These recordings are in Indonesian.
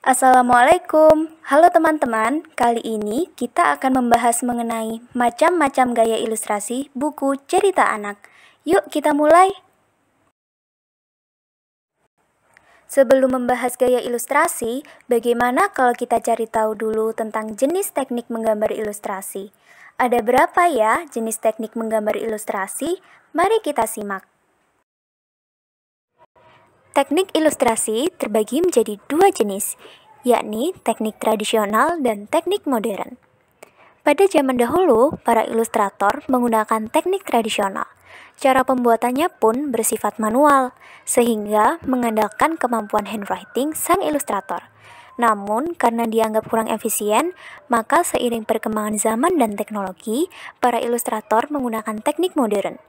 Assalamualaikum, halo teman-teman. Kali ini kita akan membahas mengenai macam-macam gaya ilustrasi buku cerita anak. Yuk, kita mulai! Sebelum membahas gaya ilustrasi, bagaimana kalau kita cari tahu dulu tentang jenis teknik menggambar ilustrasi? Ada berapa ya jenis teknik menggambar ilustrasi? Mari kita simak. Teknik ilustrasi terbagi menjadi dua jenis, yakni teknik tradisional dan teknik modern. Pada zaman dahulu, para ilustrator menggunakan teknik tradisional. Cara pembuatannya pun bersifat manual, sehingga mengandalkan kemampuan handwriting sang ilustrator. Namun, karena dianggap kurang efisien, maka seiring perkembangan zaman dan teknologi, para ilustrator menggunakan teknik modern,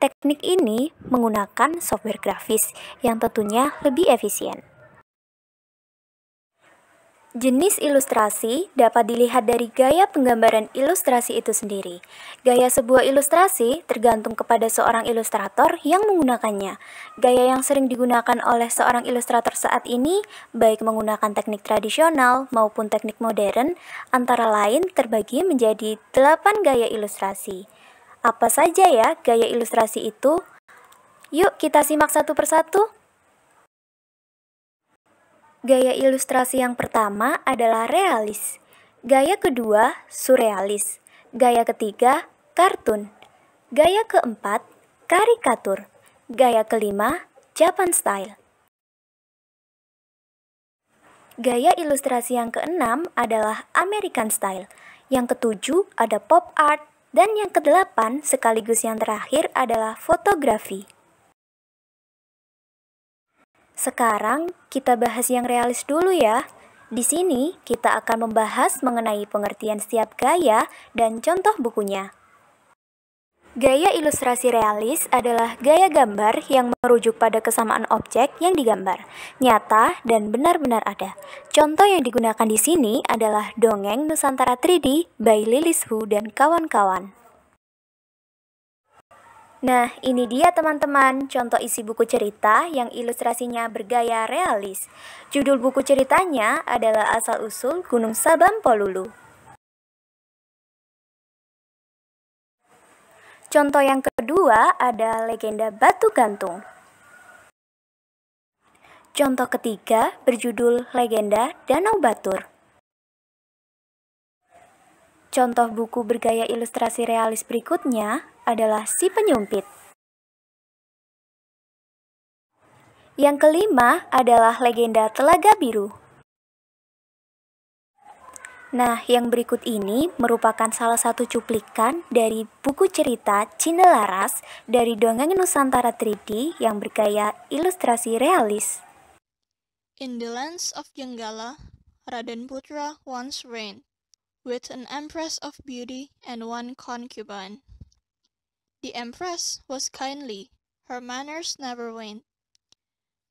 Teknik ini menggunakan software grafis yang tentunya lebih efisien. Jenis ilustrasi dapat dilihat dari gaya penggambaran ilustrasi itu sendiri. Gaya sebuah ilustrasi tergantung kepada seorang ilustrator yang menggunakannya. Gaya yang sering digunakan oleh seorang ilustrator saat ini, baik menggunakan teknik tradisional maupun teknik modern, antara lain terbagi menjadi 8 gaya ilustrasi. Apa saja ya gaya ilustrasi itu? Yuk kita simak satu persatu. Gaya ilustrasi yang pertama adalah realis. Gaya kedua, surrealis. Gaya ketiga, kartun. Gaya keempat, karikatur. Gaya kelima, Japan style. Gaya ilustrasi yang keenam adalah American style. Yang ketujuh ada pop art, dan yang kedelapan sekaligus yang terakhir adalah fotografi. Sekarang kita bahas yang realis dulu ya. Di sini kita akan membahas mengenai pengertian setiap gaya dan contoh bukunya. Gaya ilustrasi realis adalah gaya gambar yang merujuk pada kesamaan objek yang digambar, nyata dan benar-benar ada. Contoh yang digunakan di sini adalah dongeng Nusantara 3D by Lilis Hu dan kawan-kawan. Nah, ini dia teman-teman, contoh isi buku cerita yang ilustrasinya bergaya realis. Judul buku ceritanya adalah Asal-Usul Gunung Sabang Polulu. Contoh yang kedua ada legenda batu gantung. Contoh ketiga berjudul Legenda Danau Batur. Contoh buku bergaya ilustrasi realis berikutnya adalah Si Penyumpit. Yang kelima adalah legenda Telaga Biru. Nah, yang berikut ini merupakan salah satu cuplikan dari buku cerita Laras dari Dongeng Nusantara 3D yang bergaya ilustrasi realis. In the lands of Jenggala, Raden Putra once reigned, with an empress of beauty and one concubine. The empress was kindly, her manners never waned.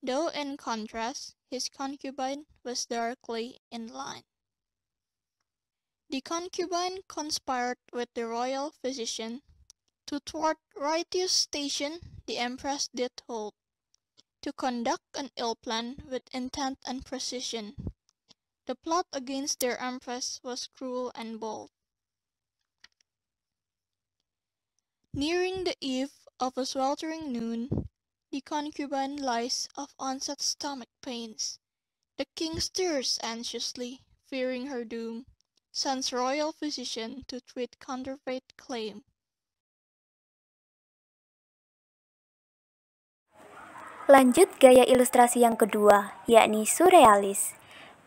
Though in contrast, his concubine was darkly in line. The concubine conspired with the royal physician to thwart righteous station the empress did hold, to conduct an ill plan with intent and precision. The plot against their empress was cruel and bold. Nearing the eve of a sweltering noon, the concubine lies of onset stomach pains. The king stirs anxiously, fearing her doom sends royal physician to treat counterfeit claim. Lanjut gaya ilustrasi yang kedua, yakni surrealis.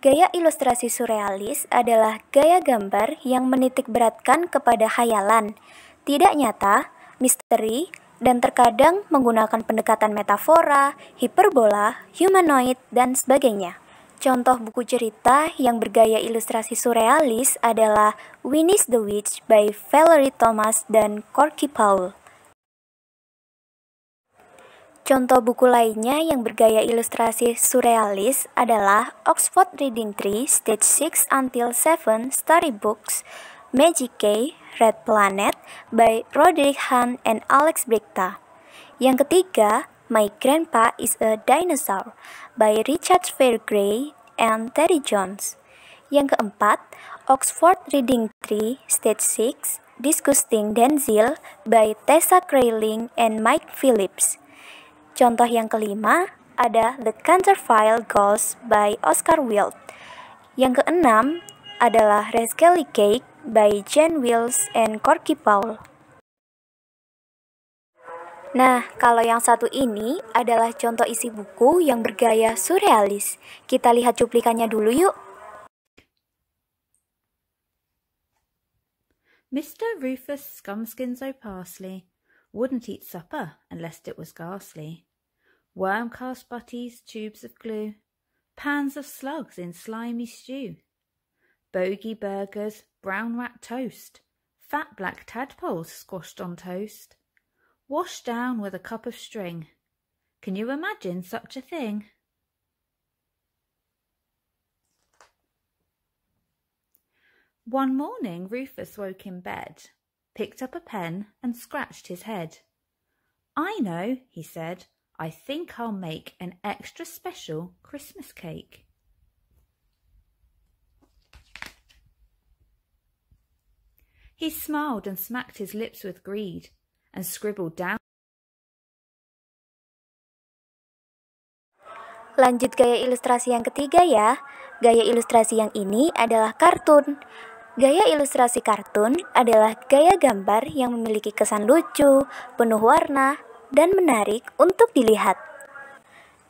Gaya ilustrasi surrealis adalah gaya gambar yang menitikberatkan kepada khayalan, tidak nyata, misteri, dan terkadang menggunakan pendekatan metafora, hiperbola, humanoid, dan sebagainya. Contoh buku cerita yang bergaya ilustrasi surrealis adalah *Winnie the Witch by Valerie Thomas dan Corky Powell. Contoh buku lainnya yang bergaya ilustrasi surrealis adalah Oxford Reading Tree Stage 6 Until 7 Story Books, Magic K, Red Planet by Roderick Hunt and Alex Bricta. Yang ketiga, My Grandpa is a Dinosaur by Richard Fairgray and Terry Jones. Yang keempat, Oxford Reading Tree, Stage 6, Disgusting Denzil by Tessa Crayling and Mike Phillips. Contoh yang kelima ada The Counterfile Ghost by Oscar Wilde. Yang keenam adalah Rascally Cake by Jane Wills and Corky Powell. Nah, kalau yang satu ini adalah contoh isi buku yang bergaya surrealis. Kita lihat cuplikannya dulu yuk. Mr. Rufus so Parsley wouldn't eat supper unless it was ghastly. Worm cast butties, tubes of glue, pans of slugs in slimy stew, bogey burgers, brown rat toast, fat black tadpoles squashed on toast, washed down with a cup of string. Can you imagine such a thing? One morning Rufus woke in bed, picked up a pen and scratched his head. I know, he said, I think I'll make an extra special Christmas cake. He smiled and smacked his lips with greed and scribbled down. Lanjut gaya ilustrasi yang ketiga ya. Gaya ilustrasi yang ini adalah kartun. Gaya ilustrasi kartun adalah gaya gambar yang memiliki kesan lucu, penuh warna, dan menarik untuk dilihat.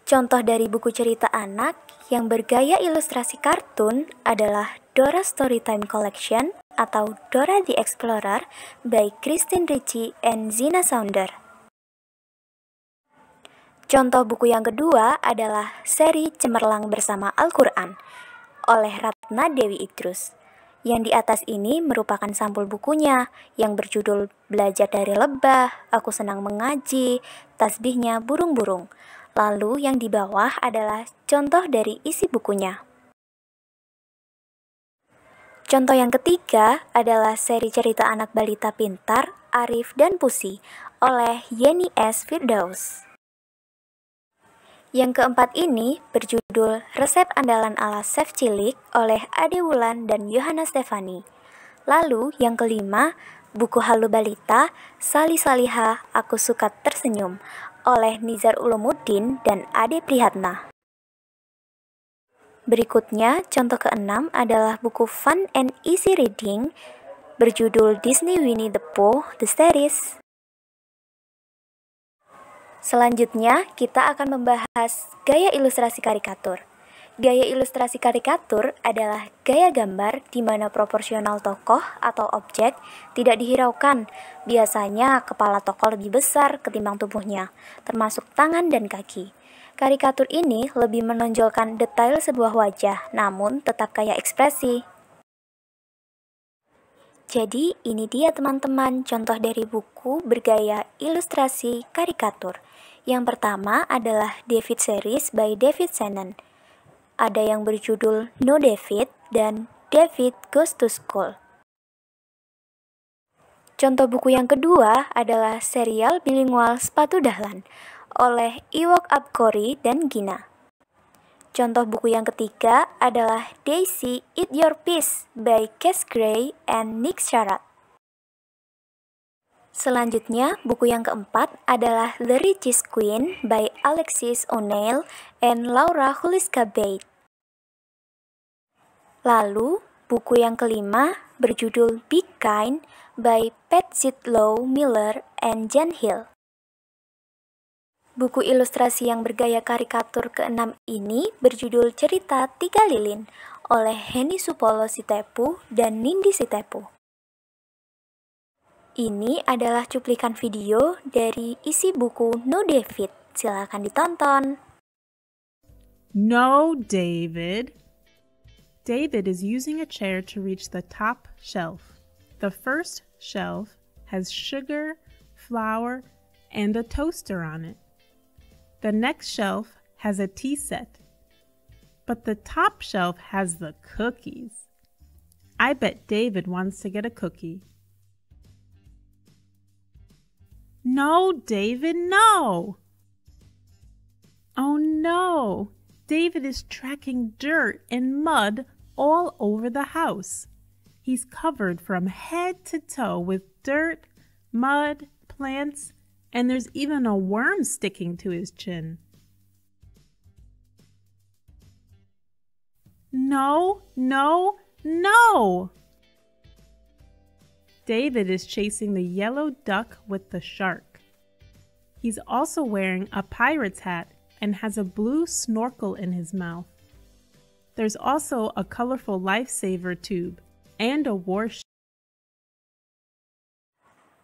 Contoh dari buku cerita anak yang bergaya ilustrasi kartun adalah Dora Storytime Collection atau Dora the Explorer by Christine Ricci and Zina Sounder. Contoh buku yang kedua adalah seri Cemerlang Bersama Al-Quran oleh Ratna Dewi Idrus. Yang di atas ini merupakan sampul bukunya yang berjudul Belajar dari Lebah, Aku Senang Mengaji, Tasbihnya Burung-Burung. Lalu yang di bawah adalah contoh dari isi bukunya. Contoh yang ketiga adalah seri cerita anak balita pintar, Arif dan Pusi oleh Yeni S. Firdaus. Yang keempat ini berjudul Resep Andalan ala Chef Cilik oleh Ade Wulan dan Yohana Stefani. Lalu yang kelima, buku halu balita Sali Saliha Aku Suka Tersenyum oleh Nizar Ulumuddin dan Ade Prihatna. Berikutnya, contoh keenam adalah buku Fun and Easy Reading berjudul Disney Winnie the Pooh The Series. Selanjutnya, kita akan membahas gaya ilustrasi karikatur. Gaya ilustrasi karikatur adalah gaya gambar di mana proporsional tokoh atau objek tidak dihiraukan. Biasanya, kepala tokoh lebih besar ketimbang tubuhnya, termasuk tangan dan kaki. Karikatur ini lebih menonjolkan detail sebuah wajah, namun tetap kaya ekspresi. Jadi, ini dia teman-teman contoh dari buku bergaya ilustrasi karikatur. Yang pertama adalah David Series by David Shannon. Ada yang berjudul No David dan David Goes to School. Contoh buku yang kedua adalah serial bilingual Sepatu Dahlan oleh Iwok Abkori dan Gina. Contoh buku yang ketiga adalah Daisy Eat Your Peace by Cass Gray and Nick Sharat. Selanjutnya, buku yang keempat adalah The Richest Queen by Alexis O'Neill and Laura Huliska Bate. Lalu, buku yang kelima berjudul Big Kind by Pat Zitlow Miller and Jen Hill. Buku ilustrasi yang bergaya karikatur keenam ini berjudul Cerita Tiga Lilin oleh Henny Supolo Sitepu dan Nindi Sitepu. Ini adalah cuplikan video dari isi buku No David. Silakan ditonton. No David. David is using a chair to reach the top shelf. The first shelf has sugar, flour, and a toaster on it. The next shelf has a tea set, but the top shelf has the cookies. I bet David wants to get a cookie. No, David, no! Oh no! David is tracking dirt and mud all over the house. He's covered from head to toe with dirt, mud, plants, and there's even a worm sticking to his chin. No, no, no! David is chasing the yellow duck with the shark. He's also wearing a pirate's hat and has a blue snorkel in his mouth. There's also a colorful lifesaver tube and a warship.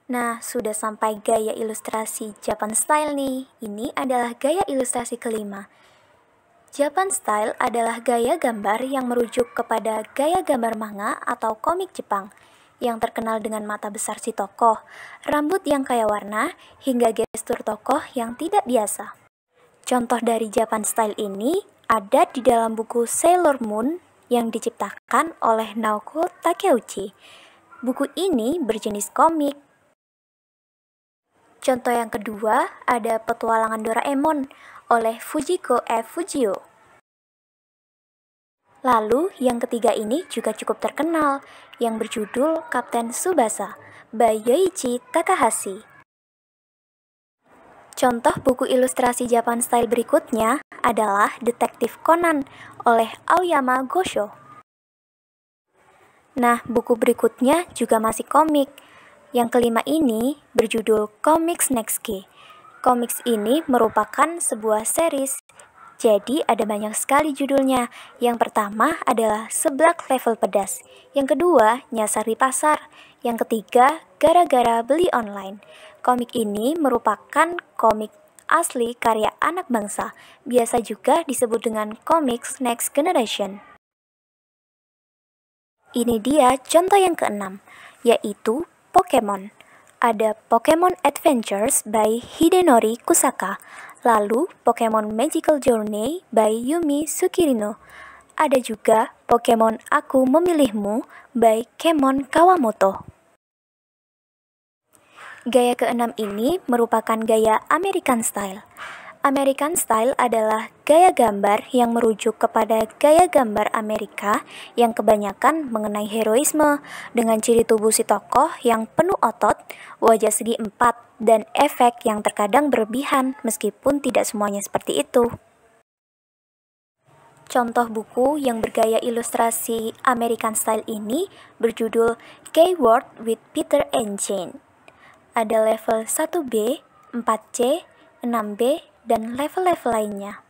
Nah, sudah sampai gaya ilustrasi Japan Style nih. Ini adalah gaya ilustrasi kelima. Japan Style adalah gaya gambar yang merujuk kepada gaya gambar manga atau komik Jepang, yang terkenal dengan mata besar si tokoh, rambut yang kaya warna, hingga gestur tokoh yang tidak biasa. Contoh dari Japan Style ini ada di dalam buku Sailor Moon yang diciptakan oleh Naoko Takeuchi. Buku ini berjenis komik Contoh yang kedua ada Petualangan Doraemon oleh Fujiko F. E. Fujio. Lalu, yang ketiga ini juga cukup terkenal, yang berjudul Kapten Subasa by Yoichi Takahashi. Contoh buku ilustrasi Japan style berikutnya adalah Detektif Conan oleh Aoyama Gosho. Nah, buku berikutnya juga masih komik, yang kelima ini berjudul Comics Next Key. Komiks ini merupakan sebuah series, jadi ada banyak sekali judulnya. Yang pertama adalah Seblak Level Pedas, yang kedua Nyasar di Pasar, yang ketiga Gara-Gara Beli Online. Komik ini merupakan komik asli karya anak bangsa, biasa juga disebut dengan Comics Next Generation. Ini dia contoh yang keenam, yaitu Pokemon. Ada Pokemon Adventures by Hidenori Kusaka, lalu Pokemon Magical Journey by Yumi Sukirino, Ada juga Pokemon Aku Memilihmu by Kemon Kawamoto. Gaya keenam ini merupakan gaya American Style. American Style adalah gaya gambar yang merujuk kepada gaya gambar Amerika yang kebanyakan mengenai heroisme dengan ciri tubuh si tokoh yang penuh otot, wajah segi empat, dan efek yang terkadang berlebihan meskipun tidak semuanya seperti itu. Contoh buku yang bergaya ilustrasi American Style ini berjudul Keyword with Peter and Jane. Ada level 1B, 4C, 6B, dan level-level lainnya.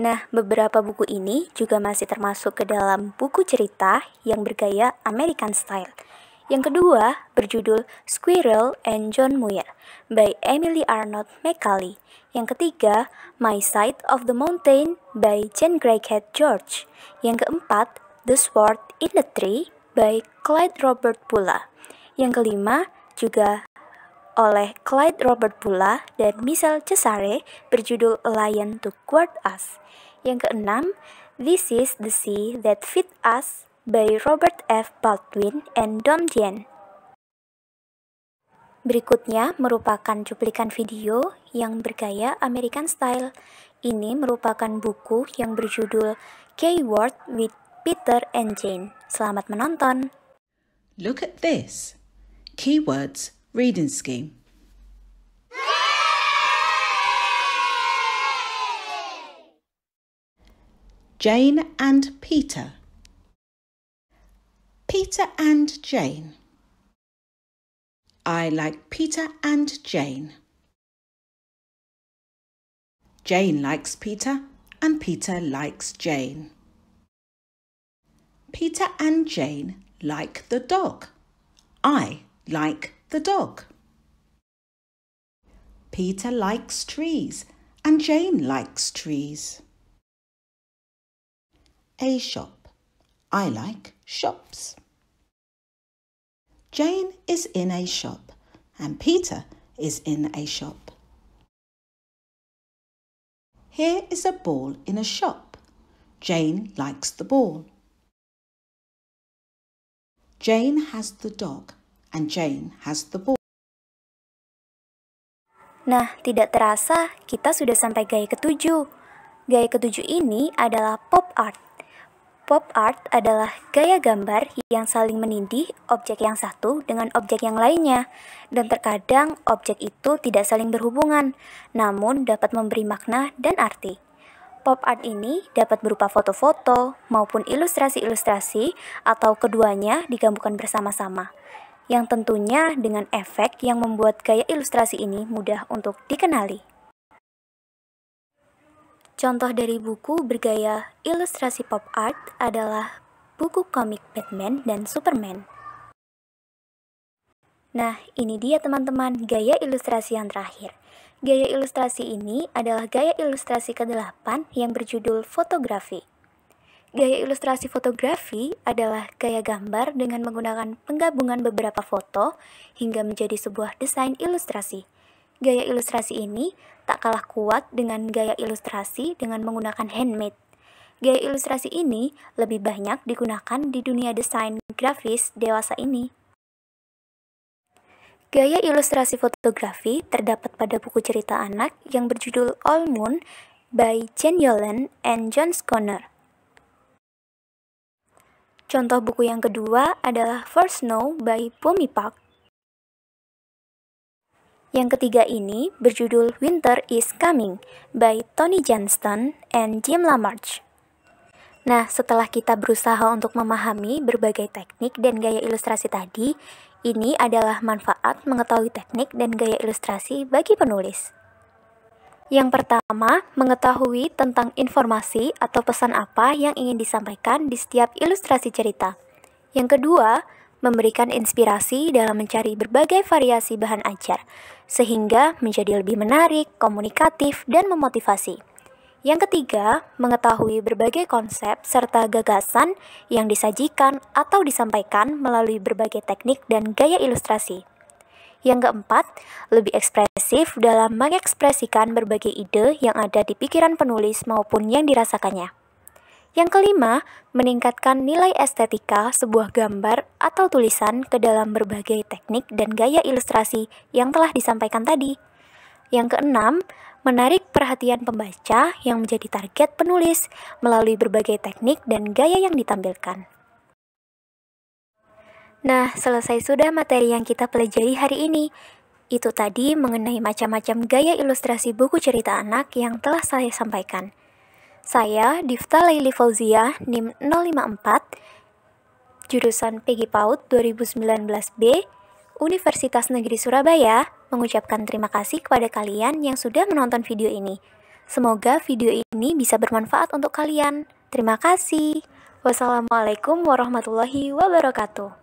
Nah, beberapa buku ini juga masih termasuk ke dalam buku cerita yang bergaya American Style. Yang kedua berjudul Squirrel and John Muir by Emily Arnold McCalley. Yang ketiga, My Side of the Mountain by Jane Greghead George. Yang keempat, The Sword in the Tree by Clyde Robert Pula. Yang kelima, juga oleh Clyde Robert Pula dan Michelle Cesare berjudul Lion to Guard Us. Yang keenam, This is the Sea That Fit Us by Robert F. Baldwin and Don Dien. Berikutnya merupakan cuplikan video yang bergaya American Style. Ini merupakan buku yang berjudul Keyword with Peter and Jane. Selamat menonton. Look at this. Keywords reading scheme. Jane and Peter. Peter and Jane. I like Peter and Jane. Jane likes Peter and Peter likes Jane. Peter and Jane like the dog. I like the dog. Peter likes trees and Jane likes trees. A shop. I like shops. Jane is in a shop and Peter is in a shop. Here is a ball in a shop. Jane likes the ball. Jane has the dog and Jane has the ball. Nah, tidak terasa kita sudah sampai gaya ketujuh. Gaya ketujuh ini adalah pop art. Pop art adalah gaya gambar yang saling menindih objek yang satu dengan objek yang lainnya, dan terkadang objek itu tidak saling berhubungan, namun dapat memberi makna dan arti. Pop art ini dapat berupa foto-foto maupun ilustrasi-ilustrasi atau keduanya digabungkan bersama-sama yang tentunya dengan efek yang membuat gaya ilustrasi ini mudah untuk dikenali. Contoh dari buku bergaya ilustrasi pop art adalah buku komik Batman dan Superman. Nah, ini dia teman-teman gaya ilustrasi yang terakhir. Gaya ilustrasi ini adalah gaya ilustrasi ke-8 yang berjudul fotografi. Gaya ilustrasi fotografi adalah gaya gambar dengan menggunakan penggabungan beberapa foto hingga menjadi sebuah desain ilustrasi. Gaya ilustrasi ini tak kalah kuat dengan gaya ilustrasi dengan menggunakan handmade. Gaya ilustrasi ini lebih banyak digunakan di dunia desain grafis dewasa ini. Gaya ilustrasi fotografi terdapat pada buku cerita anak yang berjudul All Moon by Jen Yolen and John Schoner Contoh buku yang kedua adalah First Snow by Pumi Park. Yang ketiga ini berjudul Winter is Coming by Tony Johnston and Jim LaMarche. Nah, setelah kita berusaha untuk memahami berbagai teknik dan gaya ilustrasi tadi, ini adalah manfaat mengetahui teknik dan gaya ilustrasi bagi penulis. Yang pertama, mengetahui tentang informasi atau pesan apa yang ingin disampaikan di setiap ilustrasi cerita. Yang kedua, memberikan inspirasi dalam mencari berbagai variasi bahan ajar, sehingga menjadi lebih menarik, komunikatif, dan memotivasi. Yang ketiga, mengetahui berbagai konsep serta gagasan yang disajikan atau disampaikan melalui berbagai teknik dan gaya ilustrasi. Yang keempat, lebih ekspresif dalam mengekspresikan berbagai ide yang ada di pikiran penulis maupun yang dirasakannya. Yang kelima, meningkatkan nilai estetika sebuah gambar atau tulisan ke dalam berbagai teknik dan gaya ilustrasi yang telah disampaikan tadi. Yang keenam, menarik perhatian pembaca yang menjadi target penulis melalui berbagai teknik dan gaya yang ditampilkan. Nah, selesai sudah materi yang kita pelajari hari ini. Itu tadi mengenai macam-macam gaya ilustrasi buku cerita anak yang telah saya sampaikan. Saya Difta Laili Fauzia, NIM 054, jurusan PG PAUD 2019B, Universitas Negeri Surabaya, mengucapkan terima kasih kepada kalian yang sudah menonton video ini. Semoga video ini bisa bermanfaat untuk kalian. Terima kasih. Wassalamualaikum warahmatullahi wabarakatuh.